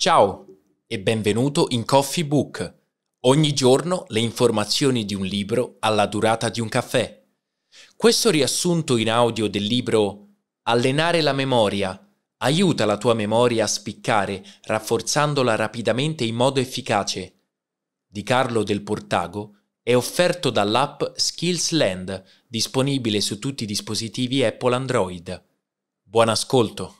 Ciao e benvenuto in Coffee Book. Ogni giorno le informazioni di un libro alla durata di un caffè. Questo riassunto in audio del libro Allenare la memoria aiuta la tua memoria a spiccare, rafforzandola rapidamente in modo efficace. Di Carlo del Portago è offerto dall'app Skillsland, disponibile su tutti i dispositivi Apple Android. Buon ascolto!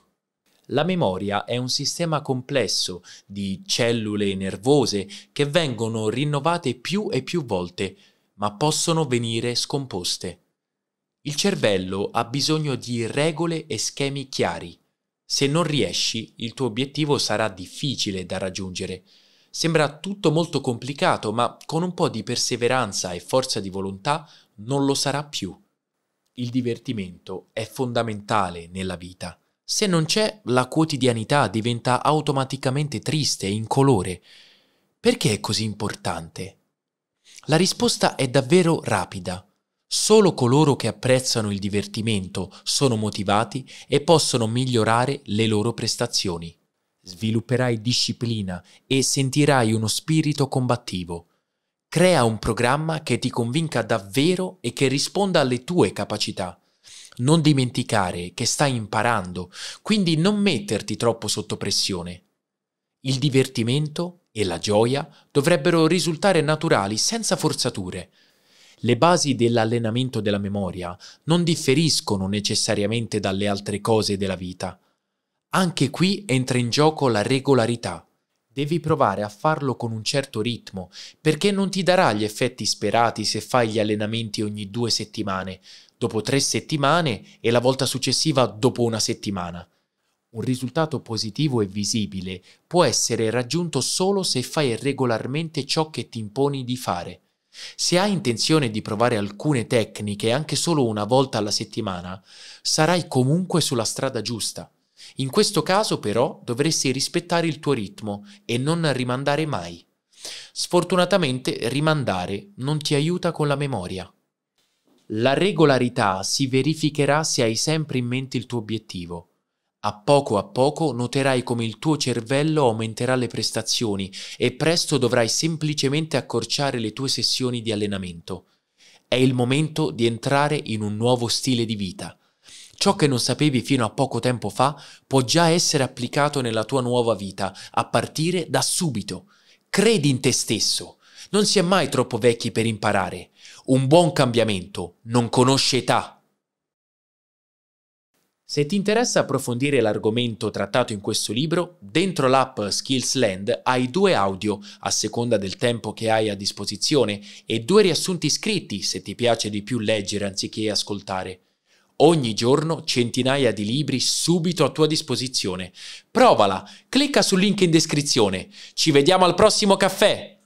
La memoria è un sistema complesso di cellule nervose che vengono rinnovate più e più volte, ma possono venire scomposte. Il cervello ha bisogno di regole e schemi chiari. Se non riesci, il tuo obiettivo sarà difficile da raggiungere. Sembra tutto molto complicato, ma con un po' di perseveranza e forza di volontà non lo sarà più. Il divertimento è fondamentale nella vita. Se non c'è, la quotidianità diventa automaticamente triste e incolore. Perché è così importante? La risposta è davvero rapida. Solo coloro che apprezzano il divertimento sono motivati e possono migliorare le loro prestazioni. Svilupperai disciplina e sentirai uno spirito combattivo. Crea un programma che ti convinca davvero e che risponda alle tue capacità non dimenticare che stai imparando, quindi non metterti troppo sotto pressione. Il divertimento e la gioia dovrebbero risultare naturali senza forzature. Le basi dell'allenamento della memoria non differiscono necessariamente dalle altre cose della vita. Anche qui entra in gioco la regolarità devi provare a farlo con un certo ritmo, perché non ti darà gli effetti sperati se fai gli allenamenti ogni due settimane, dopo tre settimane e la volta successiva dopo una settimana. Un risultato positivo e visibile può essere raggiunto solo se fai regolarmente ciò che ti imponi di fare. Se hai intenzione di provare alcune tecniche anche solo una volta alla settimana, sarai comunque sulla strada giusta. In questo caso però dovresti rispettare il tuo ritmo e non rimandare mai. Sfortunatamente rimandare non ti aiuta con la memoria. La regolarità si verificherà se hai sempre in mente il tuo obiettivo. A poco a poco noterai come il tuo cervello aumenterà le prestazioni e presto dovrai semplicemente accorciare le tue sessioni di allenamento. È il momento di entrare in un nuovo stile di vita. Ciò che non sapevi fino a poco tempo fa può già essere applicato nella tua nuova vita, a partire da subito. Credi in te stesso. Non si è mai troppo vecchi per imparare. Un buon cambiamento non conosce età. Se ti interessa approfondire l'argomento trattato in questo libro, dentro l'app Skillsland hai due audio, a seconda del tempo che hai a disposizione, e due riassunti scritti se ti piace di più leggere anziché ascoltare. Ogni giorno centinaia di libri subito a tua disposizione. Provala, clicca sul link in descrizione. Ci vediamo al prossimo caffè!